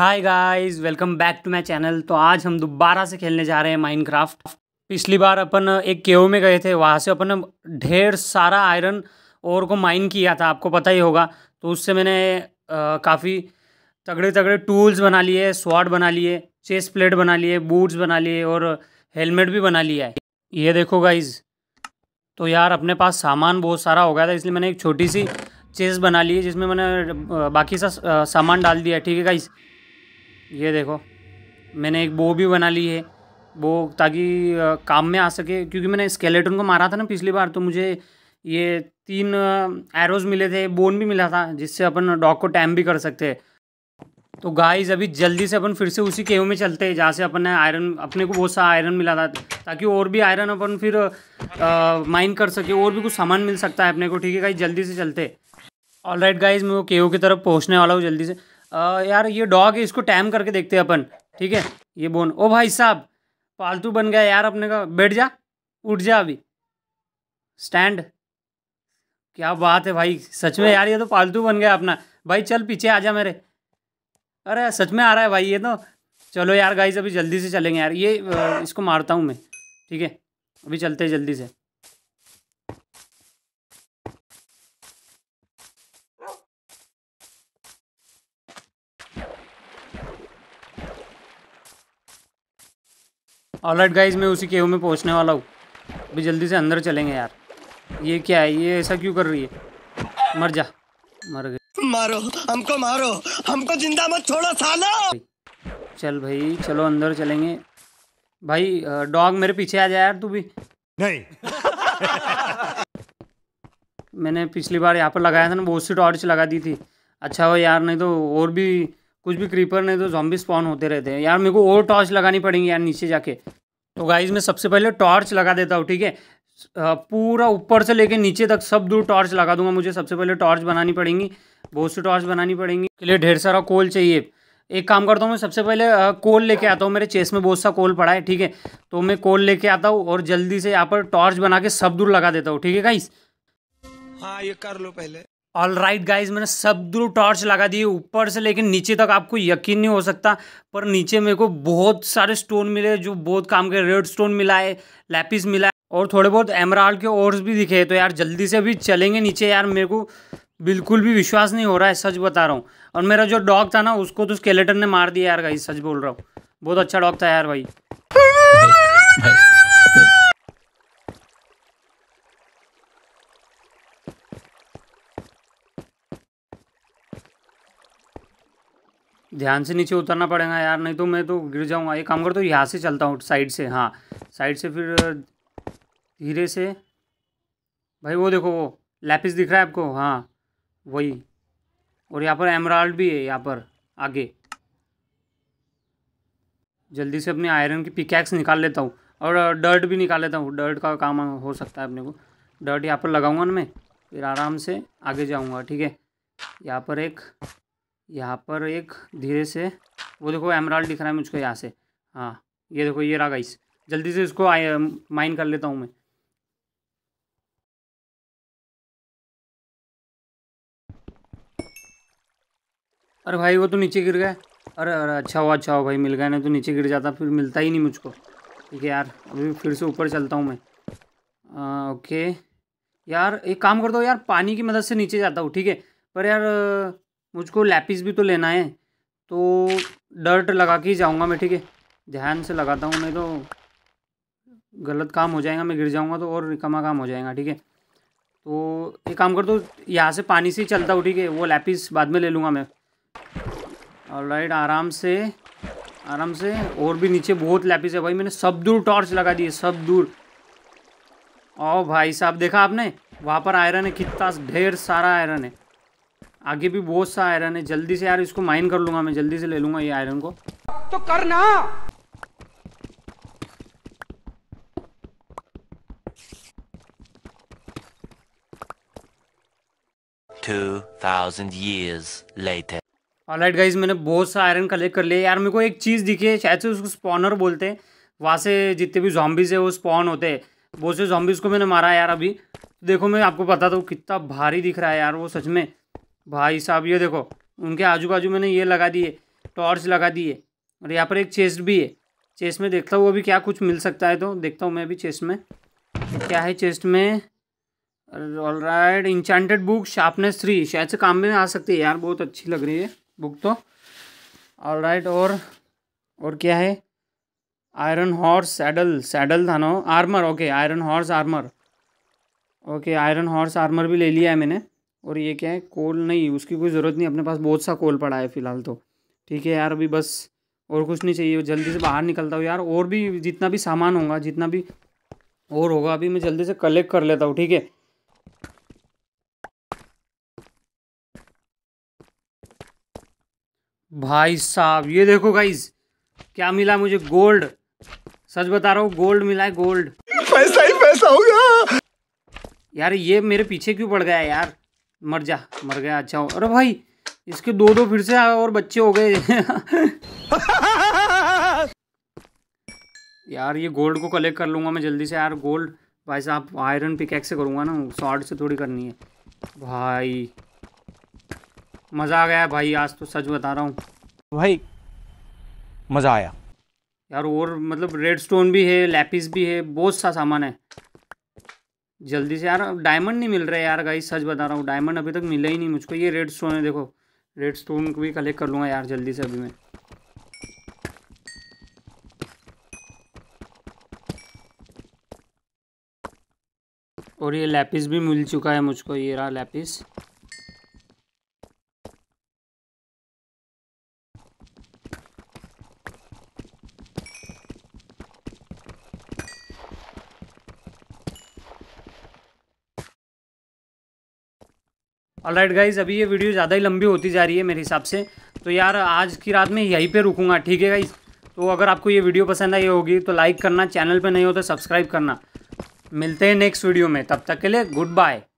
Hi guys welcome back to my channel तो आज हम दोबारा से खेलने जा रहे हैं माइनक्राफ्ट पिछली बार अपन एक केव में गए थे वहाँ से अपन ढेर सारा आयरन और को माइन किया था आपको पता ही होगा तो उससे मैंने काफ़ी तगड़े तगड़े टूल्स बना लिए स्वाड बना लिए चेस प्लेट बना लिए बूट्स बना लिए और हेलमेट भी बना लिया है ये देखो गाइज तो यार अपने पास सामान बहुत सारा हो गया था इसलिए मैंने एक छोटी सी चेस बना ली है जिसमें मैंने बाकी सा सामान डाल दिया ठीक है गाइज़ ये देखो मैंने एक बो भी बना ली है वो ताकि काम में आ सके क्योंकि मैंने स्केलेटन को मारा था ना पिछली बार तो मुझे ये तीन एरोज मिले थे बोन भी मिला था जिससे अपन डॉग को टैम भी कर सकते तो गाइस अभी जल्दी से अपन फिर से उसी केव में चलते हैं जहाँ से अपन ने आयरन अपने को बहुत सा आयरन मिला था ताकि और भी आयरन अपन फिर माइन कर सके और भी कुछ सामान मिल सकता है अपने को ठीक है गाइस जल्दी से चलते ऑल राइट गाइज मैं वो केव की तरफ पहुँचने वाला हूँ जल्दी से आ, यार ये डॉग है इसको टाइम करके देखते हैं अपन ठीक है ये बोन ओ भाई साहब पालतू बन गया यार अपने का बैठ जा उठ जा अभी स्टैंड क्या बात है भाई सच में यार ये तो पालतू बन गया अपना भाई चल पीछे आ जा मेरे अरे सच में आ रहा है भाई ये तो चलो यार गाइज अभी जल्दी से चलेंगे यार ये इसको मारता हूँ मैं ठीक है अभी चलते हैं जल्दी से ऑलराइट गाइज मैं उसी केव में पहुंचने वाला हूँ अभी जल्दी से अंदर चलेंगे यार ये क्या है ये ऐसा क्यों कर रही है मर जा मर गए मारो हमको मारो हमको जिंदा मत छोड़ो साला चल भाई चलो अंदर चलेंगे भाई डॉग मेरे पीछे आ जाए यार तू भी नहीं मैंने पिछली बार यहाँ पर लगाया था ना बहुत सी टॉर्च लगा दी थी अच्छा हो यार नहीं तो और भी कुछ भी क्रीपर नहीं तो जॉम्बी स्पॉन होते रहते हैं यार मेरे को और टॉर्च लगानी पड़ेगी यार नीचे जाके तो गाइज मैं सबसे पहले टॉर्च लगा देता हूँ ठीक है पूरा ऊपर से लेके नीचे तक सब दूर टॉर्च लगा दूंगा मुझे सबसे पहले टॉर्च बनानी पड़ेंगी बहुत सी टॉर्च बनानी पड़ेंगी के लिए ढेर सारा कोल चाहिए एक काम करता हूँ मैं सबसे पहले कोल लेके आता हूँ मेरे चेस्ट में बहुत सा कोल पड़ा है ठीक है तो मैं कोल लेके आता हूँ और जल्दी से यहाँ पर टॉर्च बना के सब दूर लगा देता हूँ ठीक है गाइस हाँ ये कर लो पहले ऑल राइट गाइज मैंने सब दूर टॉर्च लगा दिए ऊपर से लेकिन नीचे तक आपको यकीन नहीं हो सकता पर नीचे मेरे को बहुत सारे स्टोन मिले जो बहुत काम के रेड स्टोन मिला है लैपिस मिला है और थोड़े बहुत एमराल्ड के ओर्स भी दिखे तो यार जल्दी से अभी चलेंगे नीचे यार मेरे को बिल्कुल भी विश्वास नहीं हो रहा है सच बता रहा हूँ और मेरा जो डॉग था ना उसको तो स्केलेटन ने मार दिया यार गाइज सच बोल रहा हूँ बहुत अच्छा डॉग था यार भाई, भाई, भाई, भाई। ध्यान से नीचे उतरना पड़ेगा यार नहीं तो मैं तो गिर जाऊँगा एक काम कर तो यहाँ से चलता हूँ साइड से हाँ साइड से फिर धीरे से भाई वो देखो वो लैपिस दिख रहा है आपको हाँ वही और यहाँ पर एमराल्ड भी है यहाँ पर आगे जल्दी से अपने आयरन की पिकैक्स निकाल लेता हूँ और डर्ट भी निकाल लेता हूँ डर्ट का काम हो सकता है अपने को डर्ट यहाँ पर लगाऊंगा ना मैं फिर आराम से आगे जाऊँगा ठीक है यहाँ पर एक यहाँ पर एक धीरे से वो देखो एमराल्ड दिख रहा है मुझको यहाँ से हाँ ये देखो ये रहा गाइस जल्दी से इसको माइन कर लेता हूँ मैं अरे भाई वो तो नीचे गिर गए अरे अरे अच्छा हुआ अच्छा हुआ भाई मिल गया नहीं तो नीचे गिर जाता फिर मिलता ही नहीं मुझको ठीक है यार अभी फिर से ऊपर चलता हूँ मैं आ, ओके यार एक काम करता हूँ यार पानी की मदद से नीचे जाता हूँ ठीक है पर यार मुझको लैपिस भी तो लेना है तो डर्ट लगा के ही जाऊँगा मैं ठीक है ध्यान से लगाता हूँ नहीं तो गलत काम हो जाएगा मैं गिर जाऊँगा तो और रिकमा काम हो जाएगा ठीक है तो एक काम कर दो तो यहाँ से पानी से ही चलता हूँ ठीक है वो लैपिस बाद में ले लूँगा मैं और राइट आराम से आराम से और भी नीचे बहुत लैपिस है भाई मैंने सब दूर टॉर्च लगा दिए सब दूर ओ भाई साहब देखा आपने वहाँ पर आयरन है कितना ढेर सारा आयरन है आगे भी बहुत सा आयरन है जल्दी से यार इसको माइन कर लूंगा मैं जल्दी से ले लूंगा ये आयरन को तो करना Two ऑलराइट गाइज मैंने बहुत सा आयरन कलेक्ट कर लिया यार मेरे को एक चीज़ दिखी है शायद से उसको स्पॉनर बोलते हैं वहां से जितने भी जॉम्बीज़ है वो स्पॉन होते हैं बहुत से जॉम्बीज़ को मैंने मारा यार अभी देखो मैं आपको बताता हूँ कितना भारी दिख रहा है यार वो सच में भाई साहब ये देखो उनके आजू बाजू मैंने ये लगा दिए टॉर्च लगा दिए और यहाँ पर एक चेस्ट भी है चेस्ट में देखता हूँ वो भी क्या कुछ मिल सकता है तो देखता हूँ मैं भी चेस्ट में क्या है चेस्ट में all right enchanted book sharpness three शायद से काम में आ सकती है यार बहुत अच्छी लग रही है बुक तो ऑल राइट और और क्या है आयरन हॉर्स सैडल सैडल था ना armour okay iron horse armour okay iron horse armour भी ले लिया है मैंने और ये क्या है कोल नहीं उसकी कोई ज़रूरत नहीं अपने पास बहुत सा कोल पड़ा है फ़िलहाल तो ठीक है यार अभी बस और कुछ नहीं चाहिए जल्दी से बाहर निकलता हूँ यार और भी जितना भी सामान होगा जितना भी और होगा अभी मैं जल्दी से कलेक्ट कर लेता हूँ ठीक है भाई साहब ये देखो गाइज क्या मिला मुझे गोल्ड सच बता रहा हूँ गोल्ड मिला है गोल्ड पैसा ही पैसा गया यार ये मेरे पीछे क्यों पड़ गया यार मर जा मर गया अच्छा हो अरे भाई इसके दो दो फिर से और बच्चे हो गए यार ये गोल्ड को कलेक्ट कर लूँगा मैं जल्दी से यार गोल्ड भाई साहब आयरन पिकैक से करूँगा ना शॉर्ट से थोड़ी करनी है भाई मज़ा आ गया भाई आज तो सच बता रहा हूँ भाई मज़ा आया यार और मतलब रेड स्टोन भी है लैपिस भी है बहुत सा सामान है जल्दी से यार डायमंड नहीं मिल रहा है यार गाइस सच बता रहा हूँ डायमंड अभी तक मिला ही नहीं मुझको ये रेड स्टोन है देखो रेड स्टोन को भी कलेक्ट कर लूँगा यार जल्दी से अभी मैं और ये लैपिस भी मिल चुका है मुझको ये रहा लैपिस ऑल राइट गाइज अभी ये वीडियो ज़्यादा ही लंबी होती जा रही है मेरे हिसाब से तो यार आज की रात में यहीं पे रुकूंगा ठीक है गाइज तो अगर आपको ये वीडियो पसंद आई होगी तो लाइक करना चैनल पे नहीं हो तो सब्सक्राइब करना मिलते हैं नेक्स्ट वीडियो में तब तक के लिए गुड बाय